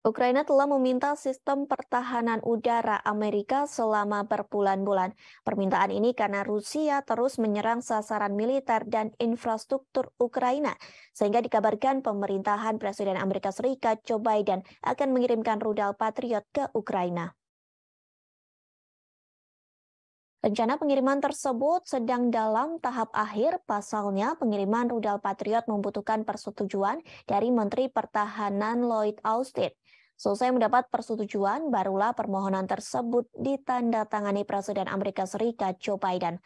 Ukraina telah meminta sistem pertahanan udara Amerika selama berbulan-bulan. Permintaan ini karena Rusia terus menyerang sasaran militer dan infrastruktur Ukraina, sehingga dikabarkan pemerintahan Presiden Amerika Serikat Joe Biden akan mengirimkan rudal Patriot ke Ukraina. Rencana pengiriman tersebut sedang dalam tahap akhir, pasalnya pengiriman rudal Patriot membutuhkan persetujuan dari Menteri Pertahanan Lloyd Austin. Selesai mendapat persetujuan, barulah permohonan tersebut ditandatangani Presiden Amerika Serikat Joe Biden.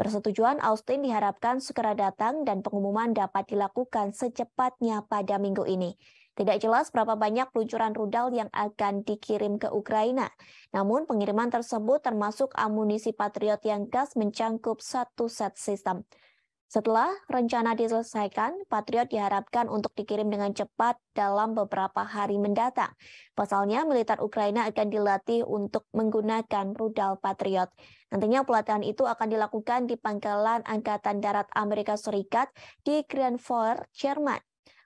Persetujuan Austin diharapkan segera datang dan pengumuman dapat dilakukan secepatnya pada minggu ini. Tidak jelas berapa banyak peluncuran rudal yang akan dikirim ke Ukraina. Namun pengiriman tersebut termasuk amunisi Patriot yang gas mencangkup satu set sistem. Setelah rencana diselesaikan, Patriot diharapkan untuk dikirim dengan cepat dalam beberapa hari mendatang. Pasalnya, militer Ukraina akan dilatih untuk menggunakan rudal Patriot. Nantinya pelatihan itu akan dilakukan di pangkalan Angkatan Darat Amerika Serikat di Grand Fort, Jerman.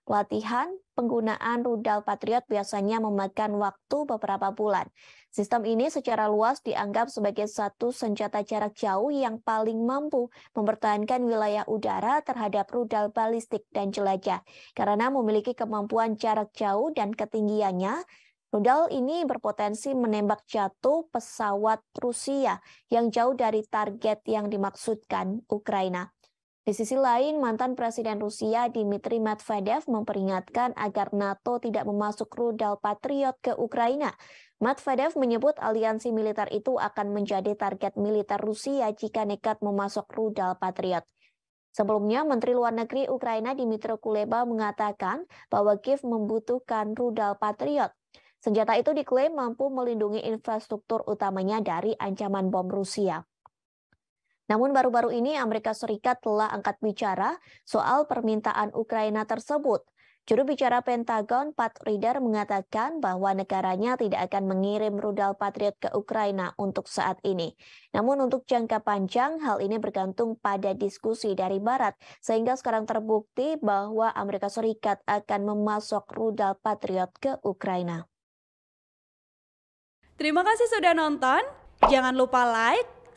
Latihan penggunaan rudal Patriot biasanya memakan waktu beberapa bulan. Sistem ini secara luas dianggap sebagai satu senjata jarak jauh yang paling mampu mempertahankan wilayah udara terhadap rudal balistik dan jelajah karena memiliki kemampuan jarak jauh dan ketinggiannya Rudal ini berpotensi menembak jatuh pesawat Rusia yang jauh dari target yang dimaksudkan Ukraina. Di sisi lain, mantan Presiden Rusia Dmitry Medvedev memperingatkan agar NATO tidak memasuk rudal Patriot ke Ukraina. Medvedev menyebut aliansi militer itu akan menjadi target militer Rusia jika nekat memasuk rudal Patriot. Sebelumnya, Menteri Luar Negeri Ukraina Dmitry Kuleba mengatakan bahwa Kiev membutuhkan rudal Patriot. Senjata itu diklaim mampu melindungi infrastruktur utamanya dari ancaman bom Rusia. Namun baru-baru ini Amerika Serikat telah angkat bicara soal permintaan Ukraina tersebut. Juru bicara Pentagon Pat Reader mengatakan bahwa negaranya tidak akan mengirim rudal Patriot ke Ukraina untuk saat ini. Namun untuk jangka panjang hal ini bergantung pada diskusi dari barat sehingga sekarang terbukti bahwa Amerika Serikat akan memasok rudal Patriot ke Ukraina. Terima kasih sudah nonton. Jangan lupa like